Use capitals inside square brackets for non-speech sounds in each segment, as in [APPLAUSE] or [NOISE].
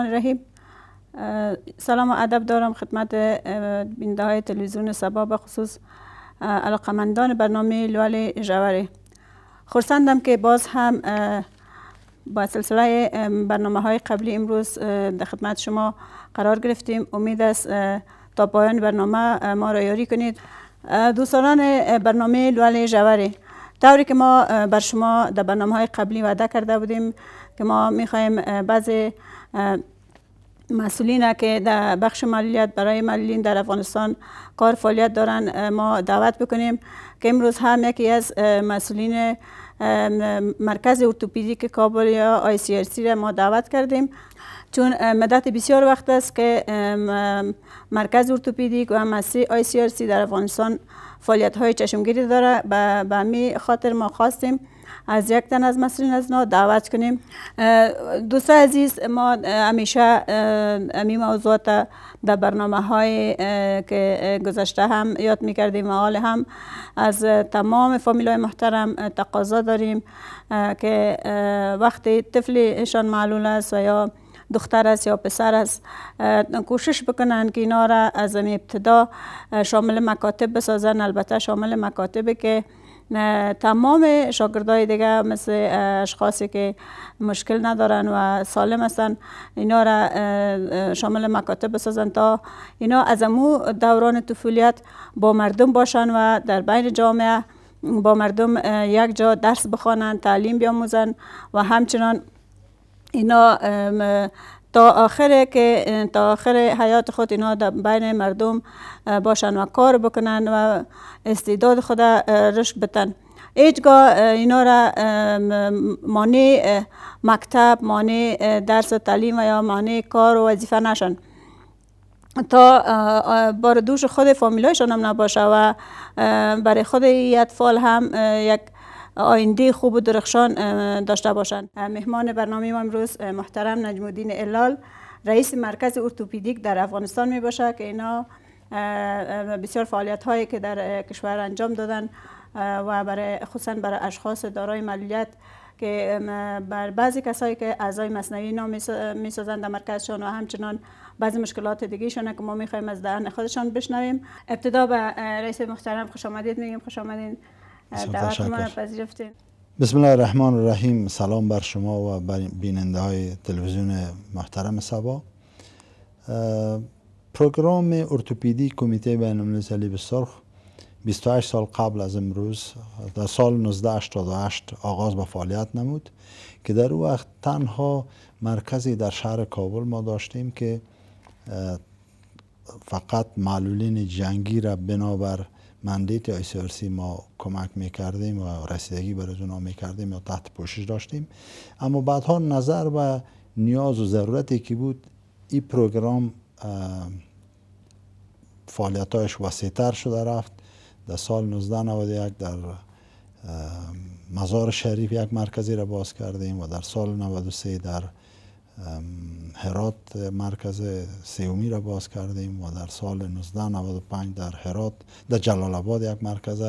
الرحمن سلام و ادب دارم خدمت بینده های تلویزیون سبا به خصوص علاقمندان برنامه لوال جواره خورسندم که باز هم با سلسله برنامه های قبلی امروز در خدمت شما قرار گرفتیم امید است تا پایان برنامه ما را یاری کنید دوستان برنامه لوال جواره طوری که ما بر شما در برنامه های قبلی وعده کرده بودیم که ما میخواییم بعضی مسئولین که در بخش مالیات برای معلولین در افغانستان کار فعالیت دارن ما دعوت بکنیم که امروز هم یکی از مسئولین مرکز ارتوپیدیک کابل یا آی سی, سی را ما دعوت کردیم چون مدت بسیار وقت است که مرکز ارتوپیدیک و مسی آی سی, سی در افغانستان فعالیت های چشمگیری داره به می خاطر ما خواستیم از یک تن از مسئولین از نا دعوت کنیم دوستان عزیز ما همیشه امی موضوعات در برنامه های که گذشته هم یاد میکردیم و حال هم از تمام فامیل های محترم تقاضا داریم که وقتی طفلشان معلول است و یا دختر است یا پسر است کوشش بکنن که اینا را از ابتدا شامل مکاتب بسازن البته شامل مکاتب که تمام شاگردای دیگه مثل اشخاصی که مشکل ندارن و سالم هستن اینا را شامل مکاتب بسازن تا اینا از امو دوران طفولیت با مردم باشن و در بین جامعه با مردم یک جا درس بخوانند تعلیم بیاموزن و همچنان اینا تا آخر که تا آخر حیات خود اینها بین مردم باشن و کار بکنن و استعداد خود رشد بتن هیچگاه اینا را مانع مکتب مانع درس و تعلیم و یا مانع کار و وظیفه نشن تا بار دوش خود فامیلایشان هم نباشه و برای خود اطفال هم یک آینده خوب و درخشان داشته باشند مهمان برنامه ما امروز محترم نجم الدین الال رئیس مرکز ارتوپیدیک در افغانستان می باشه که اینا بسیار فعالیت هایی که در کشور انجام دادن و برای خصوصا برای اشخاص دارای معلولیت که بر بعضی کسایی که اعضای مصنوعی نام می سازند در مرکزشان و همچنان بعضی مشکلات دیگه شونه که ما خواهیم از دهن خودشان بشنویم ابتدا به رئیس محترم خوش آمدید میگیم خوش آمدید. بسم الله الرحمن الرحیم سلام بر شما و بیننده های تلویزیون محترم سبا پروگرام ارتوپیدی کمیته بین المللی سرخ 28 سال قبل از امروز در سال 1988 آغاز به فعالیت نمود که در او وقت تنها مرکزی در شهر کابل ما داشتیم که فقط معلولین جنگی را بنابر مندیت یا سی ما کمک میکردیم و رسیدگی برای اونا میکردیم یا تحت پوشش داشتیم اما بعدها نظر و نیاز و ضرورتی که بود این پروگرام وسیع تر شده رفت در سال 1991 در مزار شریف یک مرکزی را باز کردیم و در سال 93 در هرات مرکز سیومی را باز کردیم و در سال 1995 در هرات در جلال آباد یک مرکز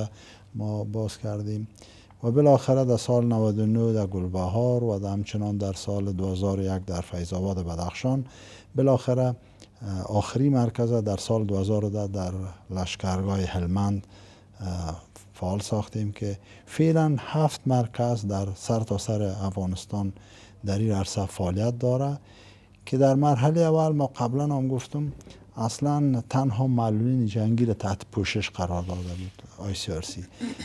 ما باز کردیم و بالاخره در سال 99 در گلبهار و در همچنان در سال 2001 در فیض آباد بدخشان بالاخره آخری مرکز در سال 2010 در لشکرگاه هلمند فعال ساختیم که فعلا هفت مرکز در سرتاسر سر افغانستان در این عرصه فعالیت داره که در مرحله اول ما قبلا هم گفتم اصلا تنها معلولین جنگی را تحت پوشش قرار داده بود ICRC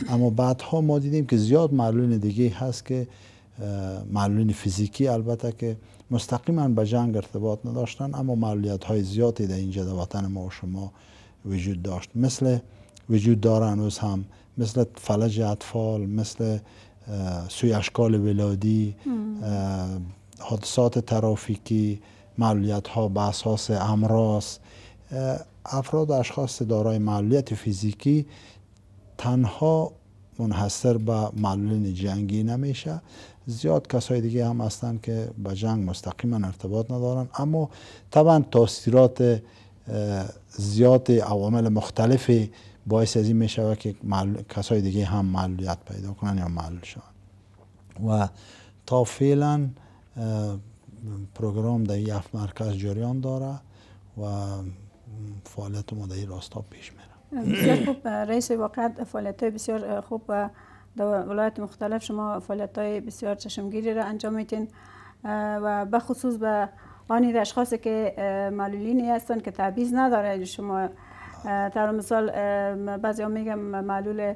اما بعدها ما دیدیم که زیاد معلولین دیگه هست که معلولین فیزیکی البته که مستقیما به جنگ ارتباط نداشتن اما معلولیت های زیادی در اینجا در وطن ما و شما وجود داشت مثل وجود داره هم مثل فلج اطفال مثل سوی اشکال ولادی حادثات ترافیکی معلولیت ها به اساس امراض افراد و اشخاص دارای معلولیت فیزیکی تنها منحصر به معلولین جنگی نمیشه زیاد کسای دیگه هم هستند که به جنگ مستقیما ارتباط ندارن اما طبعا تاثیرات زیاد عوامل مختلف باعث از این می شود که کسای دیگه هم معلولیت پیدا کنن یا معلول شوند و تا فعلا پروگرام در یف مرکز جریان داره و فعالیت ما در این راستا پیش میره بسیار خوب رئیس واقعا فعالیت های بسیار خوب و در ولایت مختلف شما فعالیت های بسیار چشمگیری را انجام میتین و به خصوص به آن اشخاصی که معلولینی هستند که تعبیز نداره شما در مثال بعضی هم میگم معلول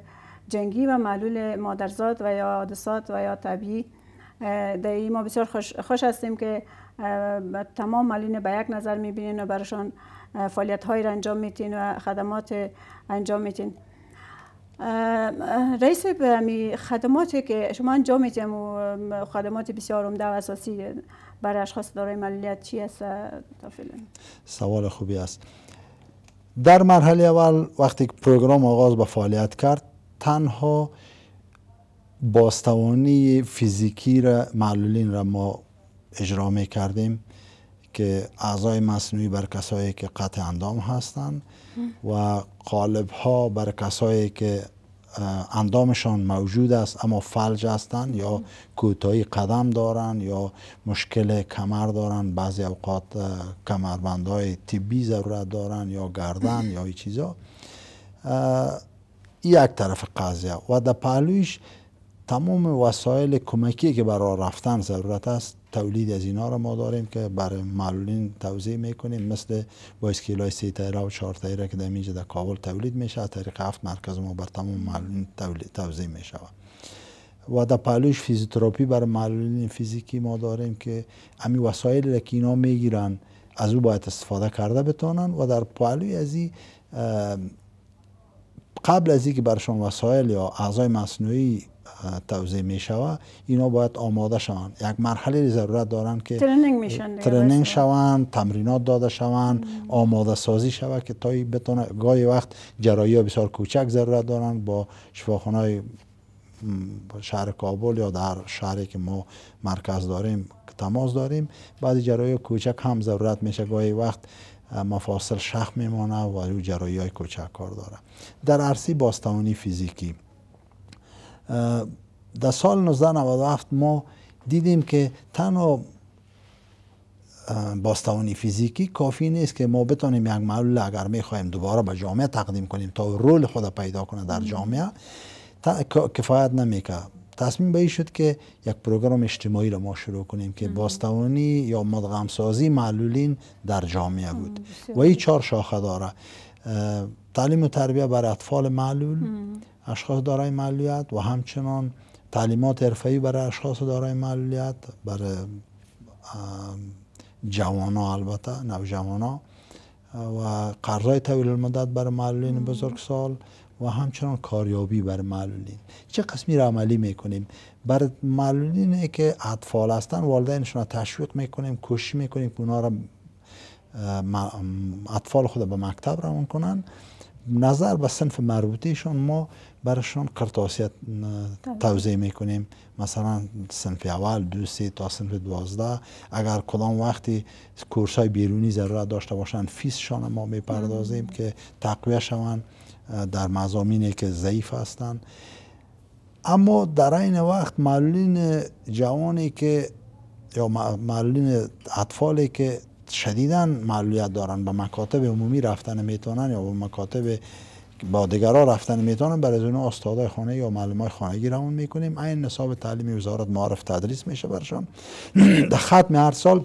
جنگی و معلول مادرزاد و یا عادثات و یا طبیعی در ما بسیار خوش, خوش هستیم که تمام معلولین به یک نظر میبینین و برشان فعالیت های را انجام میتین و خدمات انجام میتین رئیس به خدماتی که شما انجام میتین و خدمات بسیار عمده و اساسی برای اشخاص دارای معلولیت چی است تا سوال خوبی است در مرحله اول وقتی که پروگرام آغاز به فعالیت کرد تنها باستوانی فیزیکی را معلولین را ما اجرا می کردیم که اعضای مصنوعی بر کسایی که قطع اندام هستند و قالب ها بر کسایی که اندامشان موجود است اما فلج هستند یا کوتاهی قدم دارند یا مشکل کمر دارند بعضی اوقات های طبی ضرورت دارند یا گردن یا این چیزا یک طرف قضیه و در پهلویش تمام وسایل کمکی که برای رفتن ضرورت است تولید از اینا را ما داریم که بر معلولین توضیح میکنیم مثل با اسکیلای سی تایره و چهار تایره که در اینجا در کابل تولید میشه از طریق هفت مرکز ما بر تمام معلولین توضیح میشه و در پلوش فیزیوتراپی بر معلولین فیزیکی ما داریم که همین وسایل را که اینا میگیرن از او باید استفاده کرده بتانن و در پلوی از این قبل از اینکه برشان وسایل یا اعضای مصنوعی توضیح شود اینا باید آماده شوند یک مرحله ضرورت دارند که ترنینگ میشن ترنینگ شوند تمرینات داده شوند آماده سازی شوه که تا بتونه گاهی وقت جراحی بسیار کوچک ضرورت دارند با شفاخانه شهر کابل یا در شهری که ما مرکز داریم تماس داریم بعضی جراحی کوچک هم ضرورت میشه گاهی وقت مفاصل شخ میمانه و جرایی های کوچک کار داره در عرصی باستانی فیزیکی در سال 1997 ما دیدیم که تنها باستانی فیزیکی کافی نیست که ما بتانیم یک معلول اگر میخوایم دوباره به جامعه تقدیم کنیم تا رول خود پیدا کنه در جامعه کفایت نمیکرد تصمیم به شد که یک پروگرام اجتماعی را ما شروع کنیم که باستوانی یا مدغمسازی معلولین در جامعه بود و این چهار شاخه داره تعلیم و تربیه برای اطفال معلول اشخاص دارای معلولیت و همچنان تعلیمات حرفه‌ای برای اشخاص دارای معلولیت برای جوانا البته نوجوانا و قرضای طویل المدت برای معلولین بزرگسال و همچنان کاریابی بر معلولین چه قسمی را عملی میکنیم بر معلولین که اطفال هستن والدینشون را تشویق میکنیم کوشش میکنیم که اونا را اطفال خود به مکتب روان کنن نظر به صنف مربوطیشان ما برشان قرطاسیت توضیح میکنیم مثلا صنف اول دو سه تا صنف دوازده اگر کدام وقتی کورس های بیرونی ضرورت داشته باشند فیسشان ما میپردازیم که تقویه شوند در مزامینی که ضعیف هستند اما در این وقت معلولین جوانی که یا معلولین اطفالی که شدیدا معلولیت دارن به مکاتب عمومی رفتن میتونن یا به مکاتب با دیگرها رفتن میتونن برای از استادای خانه یا معلمای خانگی روان میکنیم این نصاب تعلیمی وزارت معرف تدریس میشه برشان [CLEARS THROAT] در ختم هر سال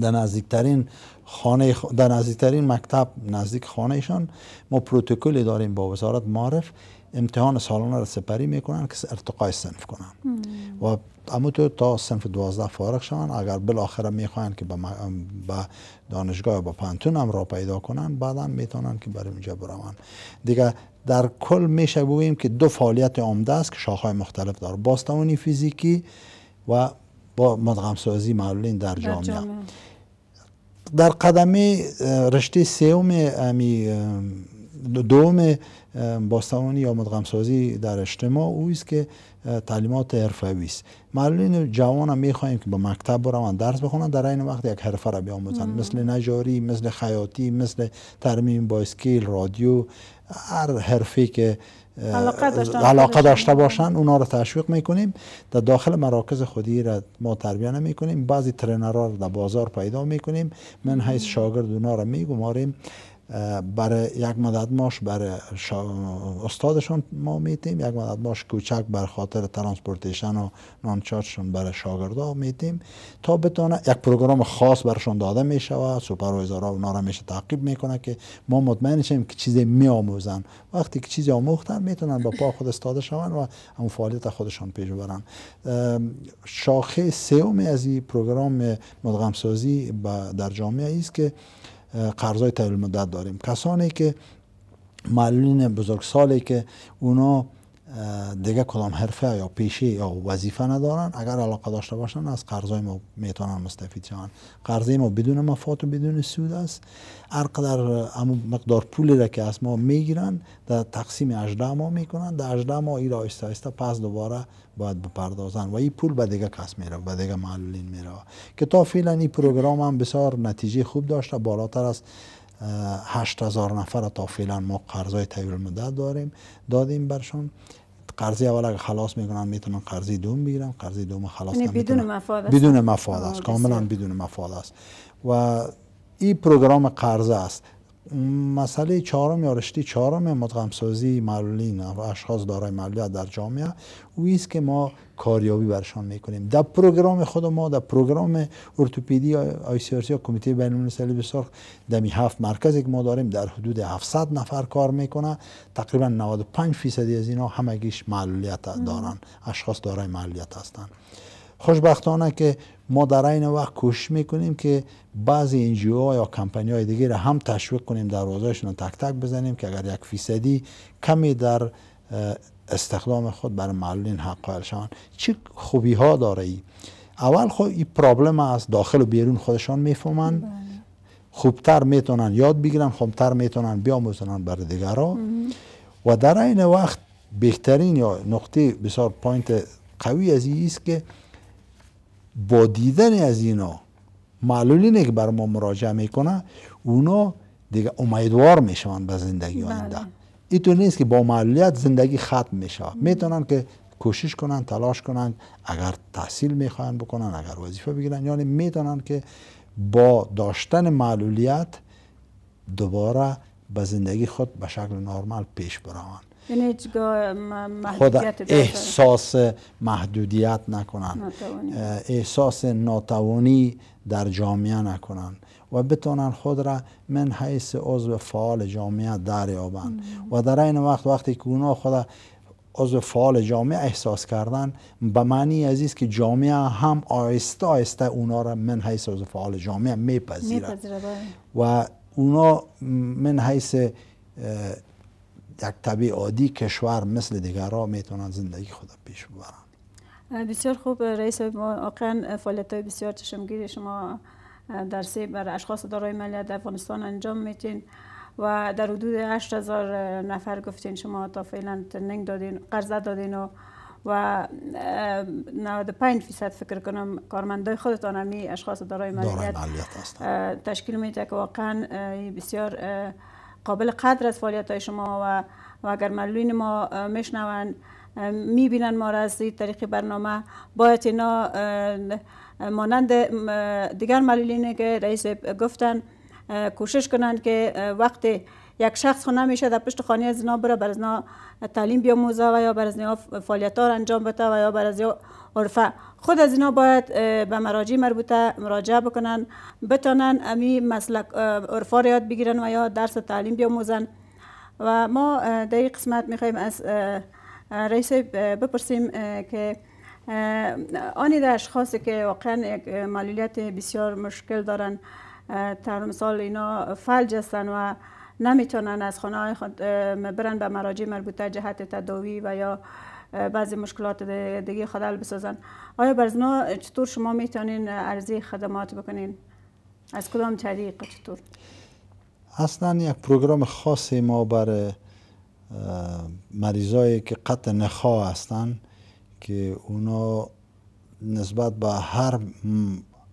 در نزدیکترین خانه در نزدیکترین مکتب نزدیک خانهشان ما پروتکلی داریم با وزارت معرف امتحان سالانه را سپری میکنن که ارتقای صنف کنن و اموتو تا صنف دوازده فارغ شون اگر بالاخره میخواین که به دانشگاه با پانتون هم را پیدا کنن بعدا میتونن که برای اینجا برون دیگه در کل میشه که دو فعالیت عمده است که شاخهای مختلف داره باستانی فیزیکی و با مدغم سازی معلولین در جامعه, در جامعه. قدم رشته سوم دوم باستانی یا مدغمسازی در اجتماع او است که تعلیمات حرفوی است معلمین جوان هم که به مکتب برون درس بخونن در این وقت یک حرفه را بیاموزن مثل نجاری مثل خیاطی مثل ترمیم اسکیل رادیو هر حرفی که علاقه داشته, علاقه باشن اونا تشویق میکنیم در داخل مراکز خودی را ما تربیه نمیکنیم بعضی ترنرها را در بازار پیدا میکنیم من حیث شاگرد اونا رو میگماریم برای یک مدت ماش برای شا... استادشون ما میتیم یک مدت ماش کوچک بر خاطر ترانسپورتیشن و نانچارشون برای شاگردا میتیم تا بتونه یک پروگرام خاص برشون داده میشوه سوپروایزرا اونا را میشه تعقیب میکنه که ما مطمئن شیم که چیزی میآموزن وقتی که چیزی آموختن میتونن با پا خود استاده شون و اون فعالیت خودشان پیش ببرن شاخه سوم از این پروگرام مدغم سازی در جامعه است که قرضای طویل مدت داریم کسانی که معلولین سالی که اونا دیگه کدام حرفه یا پیشه یا وظیفه ندارن اگر علاقه داشته باشن از قرضای ما میتونن مستفید شوند قرضه ما بدون مفات و بدون سود است هر قدر مقدار پولی را که از ما میگیرن در تقسیم 18 ما میکنن در 18 ما ای پس دوباره باید بپردازن و این پول به دیگه کس میره به دیگه معلولین میره که تا فعلا این پروگرام هم بسیار نتیجه خوب داشته بالاتر از هزار نفر تا فعلا ما قرضای طویل مدت داریم دادیم برشون قرضی اول خلاص میکنن میتونن قرضی دوم بگیرن قرضی دوم خلاص یعنی نمیتونن بدون مفاد است بدون مفاد است کاملا بدون مفاد است و این پروگرام قرضه است مسئله چهارم یا رشته چهارم سازی معلولین و اشخاص دارای معلولیت در جامعه اوی است که ما کاریابی برشان میکنیم در پروگرام خود ما در پروگرام ارتوپیدی آی سی یا کمیته بین المللی در دمی هفت مرکزی که ما داریم در حدود 700 نفر کار میکنه تقریبا 95 فیصدی از اینا همگیش معلولیت دارن اشخاص دارای معلولیت هستند خوشبختانه که ما در این وقت کوشش میکنیم که بعضی انجیو یا کمپانی های دیگه را هم تشویق کنیم در روزایشون تک تک بزنیم که اگر یک فیصدی کمی در استخدام خود برای معلولین حق قائل شوند چه خوبی ها داره ای اول خب این پرابلم از داخل و بیرون خودشان میفهمند بله. خوبتر میتونن یاد بگیرن خوبتر میتونن بیاموزنن بر دیگران و در این وقت بهترین یا نقطه بسیار پوینت قوی از است که با دیدن از اینا معلولین که بر ما مراجعه میکنه اونا دیگه امیدوار میشوند به زندگی آینده بله. اینطور نیست که با معلولیت زندگی ختم میشه میتونن که کوشش کنن تلاش کنن اگر تحصیل میخوان بکنن اگر وظیفه بگیرن یعنی میتونن که با داشتن معلولیت دوباره به زندگی خود به شکل نرمال پیش بروند یعنی احساس محدودیت نکنن احساس ناتوانی در جامعه نکنن و بتونن خود را من حیث عضو فعال جامعه دریابند و در این وقت وقتی که اونا خود عضو فعال جامعه احساس کردن به معنی عزیز که جامعه هم آهسته آهسته اونا را من حیث عضو فعال جامعه میپذیرد بله. و اونا من حیث یک طبیع عادی کشور مثل را میتونن زندگی خود پیش ببرن بسیار خوب رئیس ما واقعا فعالیت های بسیار چشمگیر شما در سی بر اشخاص دارای ملیت افغانستان انجام میتین و در حدود 8000 نفر گفتین شما تا فعلا ترنینگ دادین قرضه دادین و و 95 فیصد فکر کنم کارمندای خودتان همی اشخاص دارای ملیت تشکیل میده که واقعا بسیار قابل قدر از فعالیت های شما و, و اگر معلولین ما میشنوند میبینن ما را از طریق برنامه باید اینا مانند دیگر معلولین که رئیس گفتن کوشش کنند که وقت یک شخص خونه میشه در پشت خانه از اینا بره بر از تعلیم بیاموزه و یا بر از اینا فعالیت ها انجام بده و یا بر از عرفه خود از اینا باید به مراجع مربوطه مراجعه بکنن بتانن امی مسلک عرفا را یاد بگیرن و یا درس تعلیم بیاموزن و ما در این قسمت میخوایم از رئیس بپرسیم که آنی در اشخاصی که واقعا معلولیت بسیار مشکل دارن تر مثال اینا فلج هستن و نمیتونن از خانه های خود برن به مراجع مربوطه جهت تداوی و یا بعضی مشکلات دیگه خود حل بسازن آیا اینا چطور شما میتونین ارزی خدمات بکنین از کدام طریق چطور اصلا یک پروگرام خاصی ما بر مریضایی که قطع نخواه هستند که اونا نسبت به هر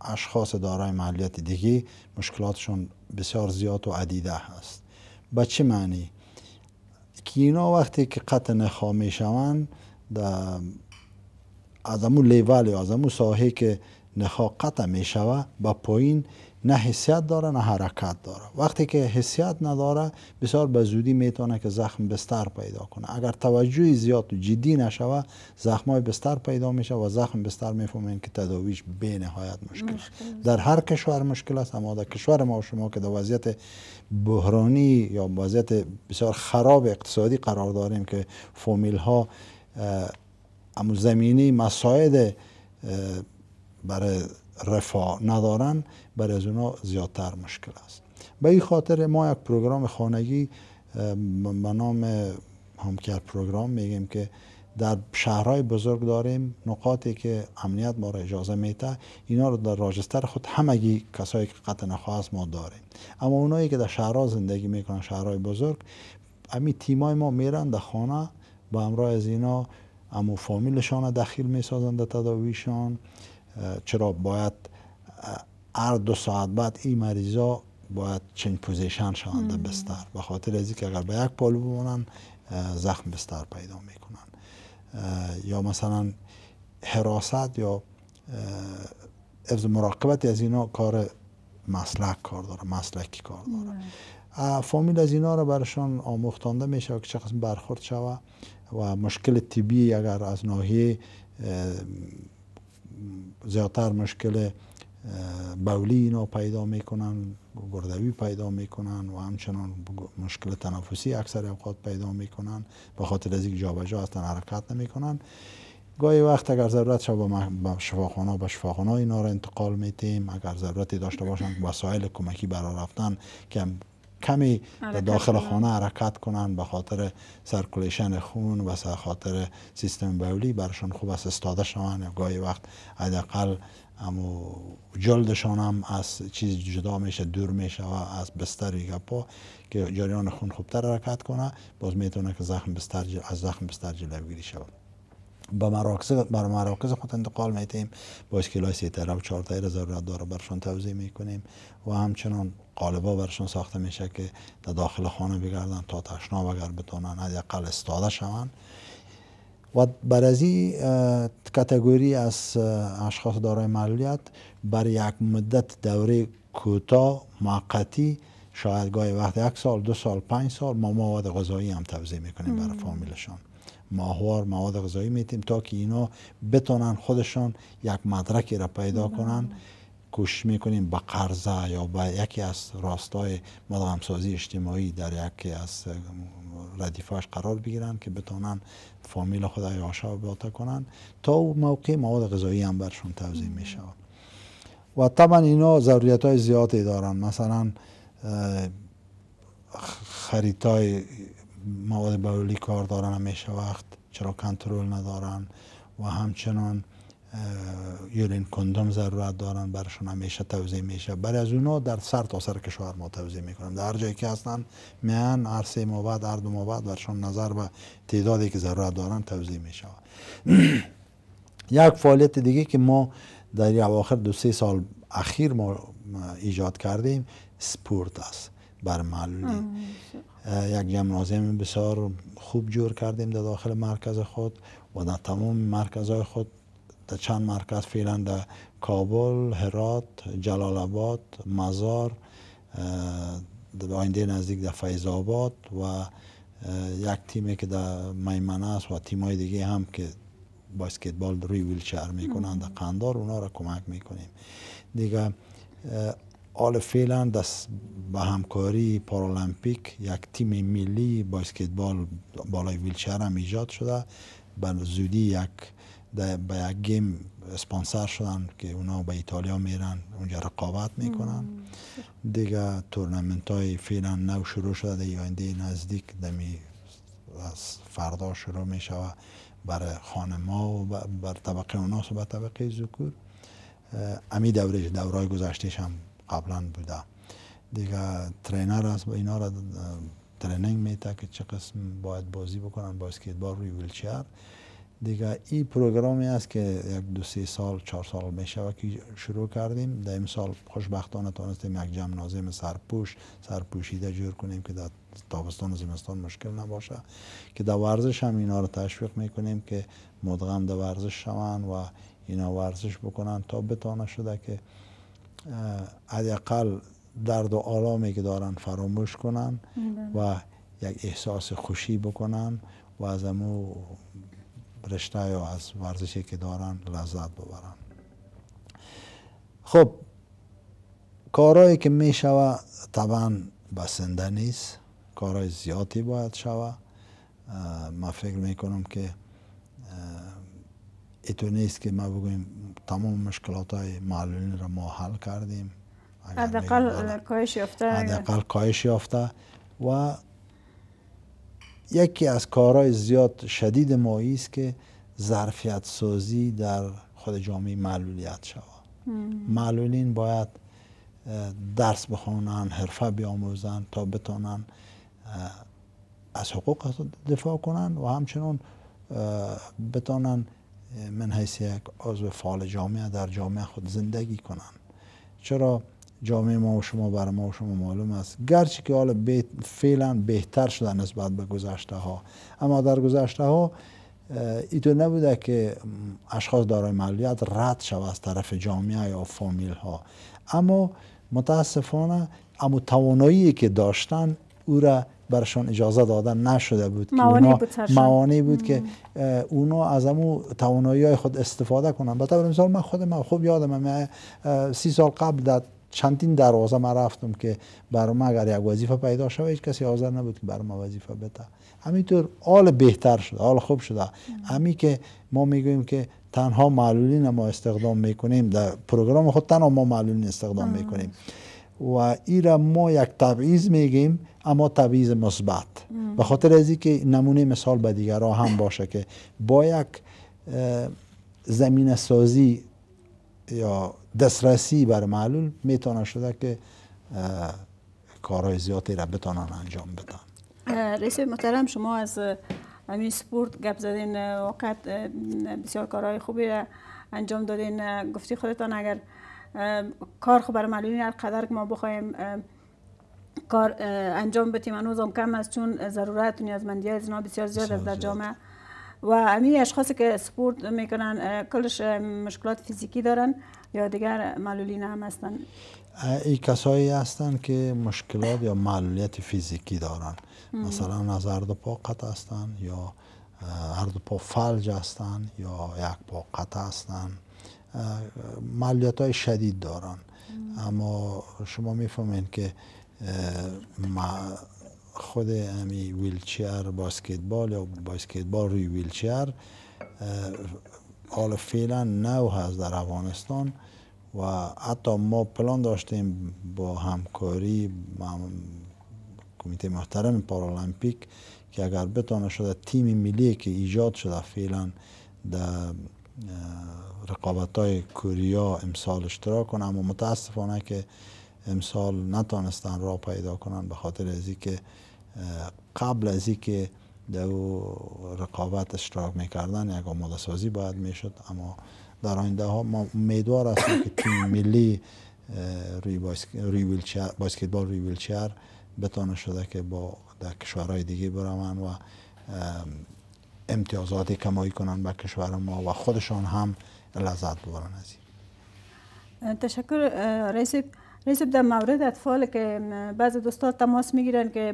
اشخاص دارای معلیت دیگه مشکلاتشون بسیار زیاد و عدیده هست به چه معنی؟ که اینا وقتی که قطع نخواه می شوند در از لیوال لیول یا از ساحه که نخا قطع میشوه با پایین نه حسیت داره نه حرکت داره وقتی که حسیت نداره بسیار به زودی میتونه که زخم بستر پیدا کنه اگر توجه زیاد و جدی نشوه های بستر پیدا میشه و زخم بستر میفهمین که تداویش به نهایت مشکل, است در هر کشور مشکل است اما در کشور ما و شما که در وضعیت بحرانی یا وضعیت بسیار خراب اقتصادی قرار داریم که فامیل ها اما زمینی مساعد برای رفاه ندارن برای از اونا زیادتر مشکل است به این خاطر ما یک پروگرام خانگی به نام همکر پروگرام میگیم که در شهرهای بزرگ داریم نقاطی که امنیت ما را اجازه میته اینا رو در راجستر خود همگی کسایی که قطع نخواست ما داریم اما اونایی که در شهرها زندگی میکنن شهرهای بزرگ امی تیمای ما میرن در خانه با همراه از اینا اما فامیلشان دخیل می سازند تداویشان چرا باید هر دو ساعت بعد این مریضا باید چنج پوزیشن شوند بستر به خاطر از که اگر به یک پالو بمانند زخم بستر پیدا میکنن یا مثلا حراست یا از مراقبت از اینا کار مسلک کار داره مسلکی کار داره فامیل از اینا رو برشان آموختانده میشه که چه قسم برخورد شوه و مشکل طبی اگر از ناحیه زیادتر مشکل بولی اینا پیدا میکنن گردوی پیدا میکنن و همچنان مشکل تنفسی اکثر اوقات پیدا میکنن به خاطر از اینکه جابجا هستن حرکت نمیکنن گاهی وقت اگر ضرورت شد با شفاخانه به شفاخانه اینا را انتقال میتیم اگر ضرورتی داشته باشن وسایل کمکی برا رفتن که کمی در داخل خانه حرکت کنن به خاطر سرکولیشن خون و سر خاطر سیستم بولی برشان خوب است استاده شوند گاهی وقت حداقل اما جلدشان هم از چیز جدا میشه دور میشه و از بستر گپا که جریان خون خوبتر حرکت کنه باز میتونه که زخم بستر از زخم بستر جلوگیری شود به مراکز بر مراکز خود انتقال میتیم با اسکیل های سه طرف چهار تایی ضرورت داره برشان توضیح میکنیم و همچنان قالبا برشان ساخته میشه که در داخل خانه بگردن تا تشنا اگر بتونن حداقل استاده شوند و بر از کتگوری از اشخاص دارای معلولیت بر یک مدت دوره کوتاه موقتی شاید گاهی وقت یک سال دو سال پنج سال ما مواد غذایی هم توضیح میکنیم برای فامیلشان ماهوار مواد غذایی میتیم تا که اینا بتونن خودشان یک مدرکی را پیدا بله. کنن کوشش میکنیم با قرضه یا با یکی از راستای مدغمسازی اجتماعی در یکی از ردیفاش قرار بگیرن که بتونن فامیل خود شاو بیاتا کنن تا موقع مواد غذایی هم برشون توضیح بله. میشه و طبعا اینا ضروریت های زیادی دارن مثلا خریدای مواد بولی کار دارن همیشه وقت چرا کنترل ندارن و همچنان یورین کندوم ضرورت دارن برشون همیشه توضیح میشه برای از اونا در سر تا سر کشور ما توضیح در هر جایی که هستن میان هر سه ماه بعد هر دو ماه بعد برشون نظر به تعدادی که ضرورت دارن توضیح میشه [CLEARS THROAT] یک فعالیت دیگه که ما در اواخر دو سه سال اخیر ما ایجاد کردیم سپورت است بر معلولین یک نازم بسیار خوب جور کردیم در داخل مرکز خود و در تمام مرکز های خود در چند مرکز فعلا در کابل، هرات، جلال آباد، مزار در آینده نزدیک در فیض آباد و یک تیمی که در میمنه است و تیمای دیگه هم که باسکتبال روی ویلچر میکنند در قندار اونا را کمک میکنیم دیگه حال فعلا دست به همکاری پارالمپیک یک تیم ملی باسکتبال بالای ویلچر هم ایجاد شده به زودی یک به یک گیم اسپانسر شدن که اونا به ایتالیا میرن اونجا رقابت میکنن دیگه تورنمنت های فعلا نو شروع شده در آینده نزدیک دمی از فردا شروع میشوه برای خانما و بر طبقه اوناس و بر طبقه ذکور امی دوره دورای گذشتهش هم قبلا بوده دیگه ترینر است اینا را ترینینگ میتا که چه قسم باید بازی بکنن با اسکیتبال روی ویلچر دیگه این پروگرامی است که یک دو سه سال چهار سال میشه که شروع کردیم در سال خوشبختانه تانستیم یک جمع نازم سرپوش سرپوشیده جور کنیم که در تابستان و زمستان مشکل نباشه که در ورزش هم اینا رو تشویق میکنیم که مدغم در ورزش شوند و اینا ورزش بکنن تا بتانه شده که حداقل درد و آلامی که دارن فراموش کنن و یک احساس خوشی بکنن و از امو رشته یا از ورزشی که دارن لذت ببرن خب کارهایی که می شود طبعا بسنده نیست کارهای زیادی باید شود من فکر می کنم که تو نیست که ما بگوییم تمام مشکلات های معلولین را ما حل کردیم حداقل کاهش یافته یافته و یکی از کارهای زیاد شدید ما است که ظرفیت سازی در خود جامعه معلولیت شود معلولین باید درس بخوانند حرفه بیاموزند تا بتوانند از حقوق دفاع کنند و همچنان بتوانند من حیث یک عضو فعال جامعه در جامعه خود زندگی کنند چرا جامعه ما و شما بر ما و شما معلوم است گرچه که حالا فعلا بهتر شده نسبت به گذشته ها اما در گذشته ها ایتو نبوده که اشخاص دارای معلولیت رد شود از طرف جامعه یا فامیل ها اما متاسفانه اما توانایی که داشتن او را برشان اجازه دادن نشده بود موانی بود, بود که اونا از امو توانایی های خود استفاده کنن به طور مثال من خود من خوب یادم سی سال قبل در چندین دروازه من رفتم که برای ما اگر یک وظیفه پیدا شود هیچ کسی حاضر نبود که برای ما وظیفه بده همینطور حال بهتر شده حال خوب شده همی که ما میگویم که تنها معلولین ما استخدام میکنیم در پروگرام خود تنها ما معلولین استخدام میکنیم و ایرا ما یک تبعیض میگیم اما تبعیض مثبت به خاطر از که نمونه مثال به دیگرها هم باشه که با یک زمین سازی یا دسترسی بر معلول میتونه شده که کارهای زیادی را بتانن انجام بدن رئیس محترم شما از همین سپورت گپ زدین وقت بسیار کارهای خوبی را انجام دادین گفتی خودتان اگر کار خو خب بر معلولین هر قدر که ما بخوایم کار انجام بتیم هنوز هم کم است چون ضرورت و نیازمندی از اینا بسیار زیاد است در جامعه و امی اشخاصی که سپورت میکنن کلش مشکلات فیزیکی دارن یا دیگر معلولین هم هستن ای کسایی هستند که مشکلات یا معلولیت فیزیکی دارن مثلا از هر دو پا قطع هستند یا هر دو پا فلج هستند یا یک پا قطع هستند مالیات های شدید دارن اما شما میفهمین که خود امی ویلچر باسکتبال یا باسکتبال روی ویلچر حال فعلا نو هست در افغانستان و حتی ما پلان داشتیم با همکاری کمیته محترم پارالمپیک که اگر بتانه شده تیم ملی که ایجاد شده فعلا در رقابت های کوریا امسال اشتراک کنند اما متاسفانه که امسال نتانستن را پیدا کنن به خاطر از که قبل از که در رقابت اشتراک میکردن یک آماده سازی باید میشد اما در آینده ها ما امیدوار هستیم که تیم ملی روی, باسکتبال روی ویلچر بتانه شده که با در کشورهای دیگه برامن و امتیازاتی کمایی کنن به کشور ما و خودشان هم ببرن از این تشکر رئیس رئیس در مورد اطفال که بعض دوستان تماس میگیرن که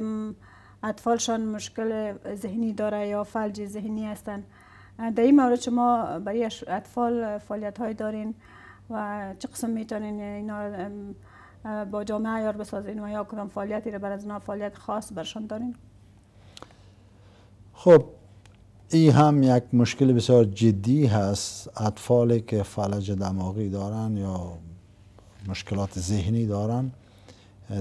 اطفالشان مشکل ذهنی داره یا فلج ذهنی هستن. در این مورد شما برای اطفال فعالیت های دارین و چه قسم میتونین اینا با جامعه یار بسازین و یا کدام فعالیتی رو بر از اینا فعالیت خاص برشان دارین خب این هم یک مشکل بسیار جدی هست اطفالی که فلج دماغی دارن یا مشکلات ذهنی دارن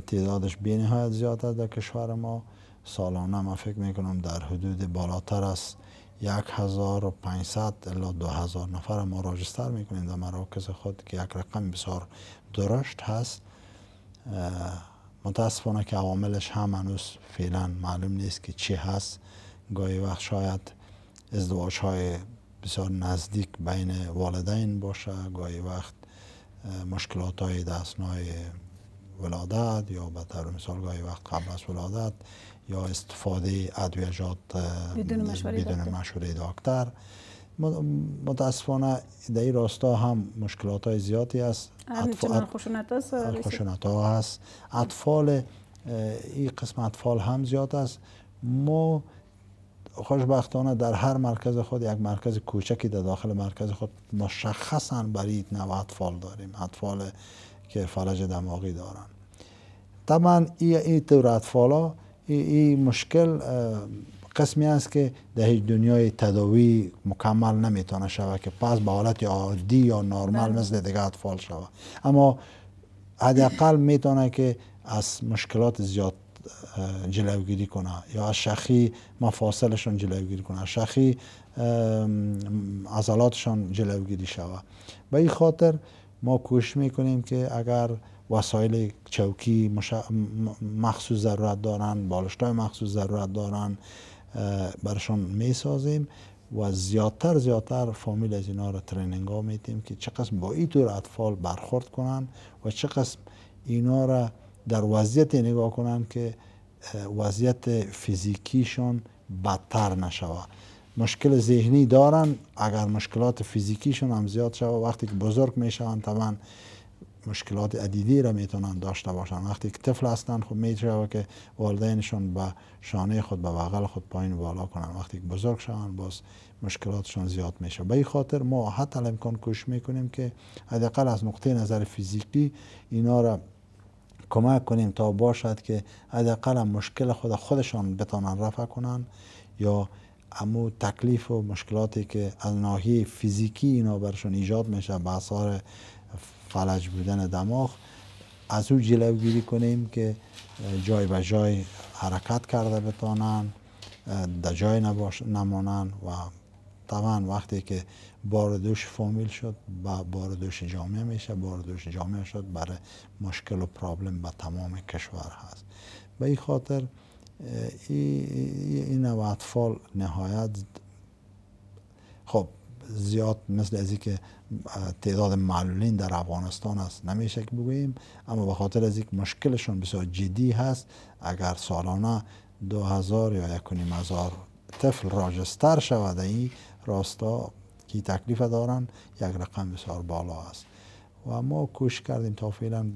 تعدادش بینهایت زیاد است در کشور ما سالانه ما فکر میکنم در حدود بالاتر از 1500 الا 2000 نفر ما راجستر میکنیم در مراکز خود که یک رقم بسیار درشت هست متاسفانه که عواملش هم هنوز فعلا معلوم نیست که چی هست گاهی وقت شاید ازدواج های بسیار نزدیک بین والدین باشه گاهی وقت مشکلات های دستنای ولادت یا به طور مثال گاهی وقت قبل از ولادت یا استفاده ادویجات بدون مشوره دکتر متاسفانه در این راستا هم مشکلات های زیادی است خشونت ها هست اطفال این قسم اطفال هم زیاد است ما خوشبختانه در هر مرکز خود یک مرکز کوچکی در داخل مرکز خود مشخصا برای نوع اطفال داریم اطفال که فلج دماغی دارن طبعا این ای طور اطفال ها این ای مشکل قسمی است که در هیچ دنیای تداوی مکمل نمیتونه شود که پس به حالت عادی یا نرمال بله. مثل دیگه اطفال شود اما حداقل میتونه که از مشکلات زیاد جلوگیری کنه یا از شخی مفاصلشون جلوگیری کنه از شخی عضلاتشان جلوگیری شوه به این خاطر ما کوشش میکنیم که اگر وسایل چوکی مخصوص ضرورت دارن بالشتای مخصوص ضرورت دارن برشان میسازیم و زیادتر زیادتر فامیل از اینا را تریننگ ها میتیم که چقدر با این طور اطفال برخورد کنن و چقدر اینا را در وضعیت نگاه کنند که وضعیت فیزیکیشون بدتر نشوه مشکل ذهنی دارن اگر مشکلات فیزیکیشون هم زیاد شوه وقتی که بزرگ میشوند طبعا مشکلات عدیدی را میتونن داشته باشن وقتی که طفل هستن خب میتونه که والدینشون به شانه خود به وغل خود پایین بالا کنن وقتی که بزرگ شوند باز مشکلاتشون زیاد میشه به این خاطر ما حتی الامکان کوشش میکنیم که حداقل از نقطه نظر فیزیکی اینا را کمک کنیم تا باشد که حداقل مشکل خود خودشان بتانن رفع کنن یا امو تکلیف و مشکلاتی که از ناحیه فیزیکی اینا برشون ایجاد میشه به اثار فلج بودن دماغ از او جلوگیری کنیم که جای به جای حرکت کرده بتانن در جای نباش نمانن و طبعا وقتی که باردوش فامیل شد با باردوش جامعه میشه باردوش جامعه شد برای مشکل و پرابلم به تمام کشور هست به این خاطر این نوع اطفال نهایت خب زیاد مثل از که تعداد معلولین در افغانستان هست نمیشه که بگوییم اما به خاطر از که مشکلشون بسیار جدی هست اگر سالانه دو هزار یا یک هزار طفل راجستر شود این راستا که تکلیف دارن یک رقم بسیار بالا است و ما کوش کردیم تا فعلا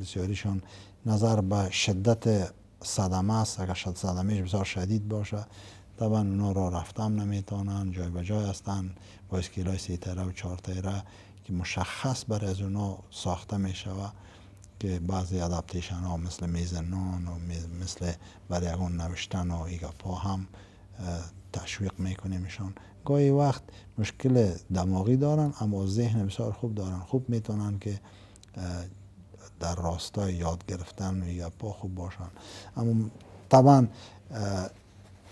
بسیاریشان نظر به شدت صدمه است اگر شد صدمه بسیار شدید باشه طبعا اونا را رفتم نمیتونن جای به جای هستن با اسکیلای سی تره و چهار تره که مشخص برای از اونا ساخته می که بعضی ادپتیشن ها مثل نان و مثل برای اون نوشتن و ایگا پا هم تشویق میکنیمشان گاهی وقت مشکل دماغی دارن اما ذهن بسیار خوب دارن خوب میتونن که در راستای یاد گرفتن یا پا خوب باشن اما طبعا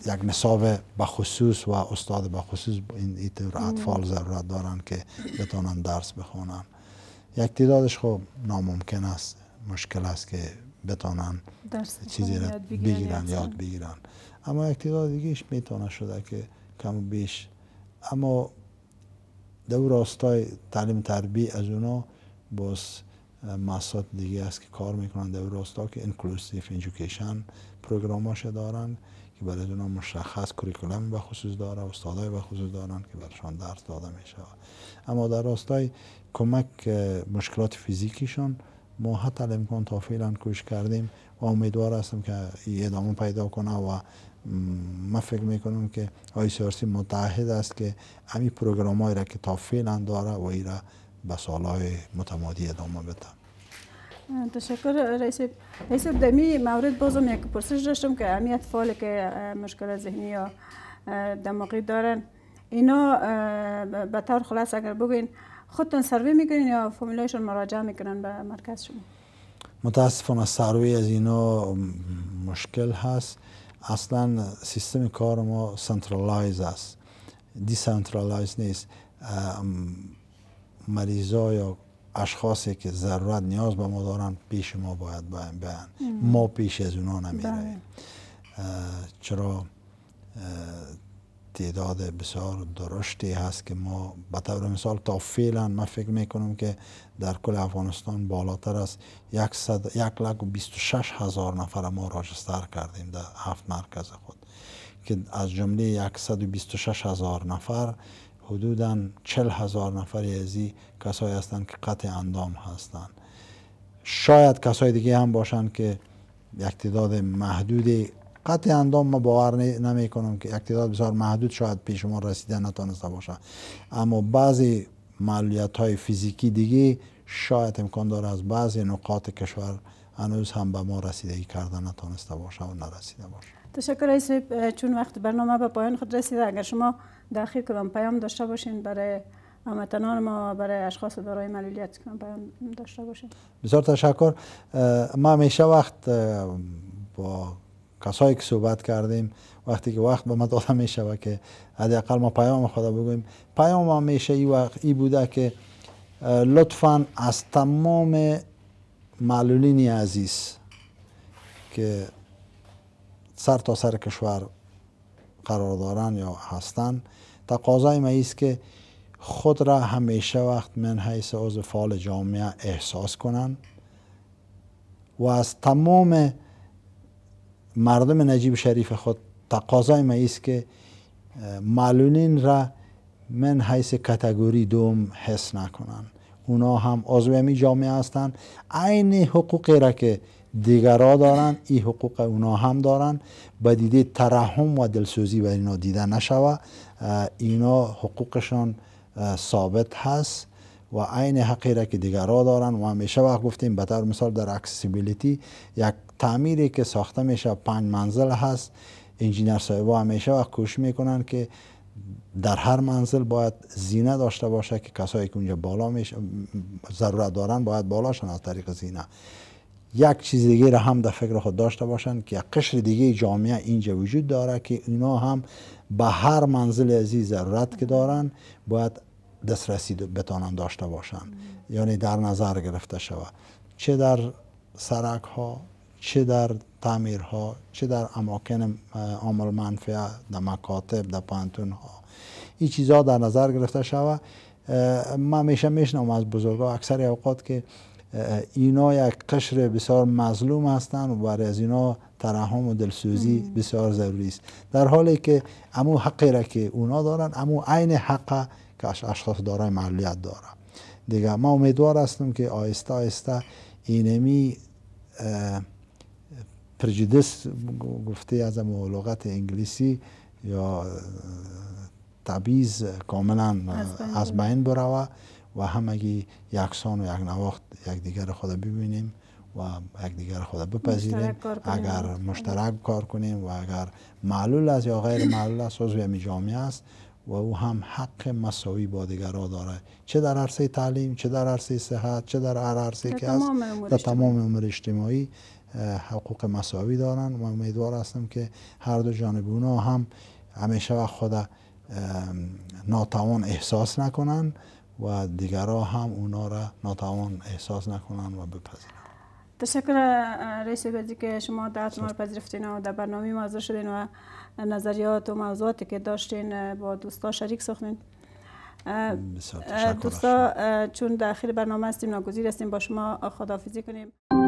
یک نصاب به خصوص و استاد به خصوص این اطفال ضرورت دارن که بتونن درس بخونن یک تعدادش خب ناممکن است مشکل است که بتانن چیزی را بگیرن یاد بگیرن اما یک تعداد دیگهش میتونه شده که کم بیش اما دو راستای تعلیم تربی از اونا باز مسات دیگه است که کار میکنن در راستا که انکلوسیف انجوکیشن شده دارن که برای اونا مشخص کوریکولم به خصوص داره استادای به خصوص دارن که برشان درس داده میشه اما در راستای کمک مشکلات فیزیکیشان ما حتی امکان تا فعلا کوش کردیم و امیدوار هستم که ادامه پیدا کنه و من فکر میکنم که آی سیارسی متعهد است که همین پروگرام هایی را که تا فعلا داره و ای را به سالهای متمادی ادامه بده تشکر رئیس رئیس دمی مورد بازم یک پرسش داشتم که همی اطفال که مشکل ذهنی یا دماغی دارن اینا به طور خلاص اگر بگوین خودتون سروی میکنین یا فامیلایشون مراجعه میکنن به مرکز شما متاسفانه سروی از اینا مشکل هست اصلا سیستم کار ما سنترالایز است دیسنترالایز نیست مریضا یا اشخاصی که ضرورت نیاز به ما دارن پیش ما باید بیان ما پیش از اونا نمیره بله. چرا تعداد بسیار درشتی هست که ما به طور مثال تا فعلا ما فکر میکنم که در کل افغانستان بالاتر از یک, لک و بیست و شش هزار نفر ما راجستر کردیم در هفت مرکز خود که از جمله شش هزار نفر حدودا چل هزار نفر ازی کسایی هستند که قطع اندام هستند شاید کسای دیگه هم باشند که یک تعداد محدود قطع اندام ما باور نمی کنم که اقتداد بسیار محدود شاید پیش ما رسیده نتانسته باشه اما بعضی معلولیت های فیزیکی دیگه شاید امکان داره از بعضی نقاط کشور هنوز هم به ما رسیدگی کردن نتانسته باشه و نرسیده باشه تشکر رئیس چون وقت برنامه به پایان خود رسیده اگر شما داخل کدام پیام داشته باشین برای امتنان ما برای اشخاص دارای معلولیت پیام داشته باشین. بسیار تشکر ما میشه وقت با کسایی که صحبت کردیم وقتی که وقت به ما داده میشه شود که حداقل ما پیام خدا بگویم پیام ما میشه ای وقت ای بوده که لطفا از تمام معلولین عزیز که سر تا سر کشور قرار دارن یا هستن تقاضای ما است که خود را همیشه وقت من حیث عضو فعال جامعه احساس کنن و از تمام مردم نجیب شریف خود تقاضای ما است که معلولین را من حیث کتگوری دوم حس نکنن اونا هم عضو همی جامعه هستند عین حقوقی را که دیگرا دارن این حقوق اونا هم دارن به دیده ترحم و دلسوزی بر اینا دیده نشوه اینا حقوقشان ثابت هست و عین حقی را که دیگرها دارن و همیشه وقت گفتیم به طور مثال در اکسسیبیلیتی یک تعمیری که ساخته میشه پنج منزل هست انجینر و همیشه وقت کوش میکنن که در هر منزل باید زینه داشته باشه که کسایی که اونجا بالا میشه ضرورت دارن باید بالاشن از طریق زینه یک چیز دیگه را هم در فکر خود داشته باشن که یک قشر دیگه جامعه اینجا وجود داره که اینا هم به هر منزل عزیز ضرورت که دارن باید دسترسی بتانند داشته باشند یعنی در نظر گرفته شود چه در سرک ها چه در تعمیر ها چه در اماکن عامل منفعه در مکاتب در پانتون ها این چیزها در نظر گرفته شود ما میشه میشنم از بزرگا اکثر اوقات که اینا یک قشر بسیار مظلوم هستند و برای از اینا ترحم و دلسوزی بسیار ضروری است در حالی که امو حقی را که اونا دارن امو عین حق که اشخاص دارای معلولیت داره دیگه ما امیدوار هستم که آیستا آیستا اینمی پرجیدس گفته از لغت انگلیسی یا تبیز کاملا از بین بروه و همگی یکسان و یک نواخت یک دیگر ببینیم و یک دیگر خدا بپذیریم اگر مشترک کار کنیم و اگر معلول است یا غیر معلول است عضو جامعه است و او هم حق مساوی با را داره چه در عرصه تعلیم چه در عرصه صحت چه در هر عرصه که هست در تمام عمر اجتماعی حقوق مساوی دارن و امیدوار هستم که هر دو جانب اونا هم همیشه و خود ناتوان احساس نکنن و دیگرها هم اونا را ناتوان احساس نکنن و بپذیرن تشکر رئیس که شما دعوت ما پذیرفتین و در برنامه ما حاضر شدین و نظریات و موضوعاتی که داشتین با دوستا شریک ساختین دوستا چون داخل برنامه هستیم ناگزیر هستیم با شما خداحافظی کنیم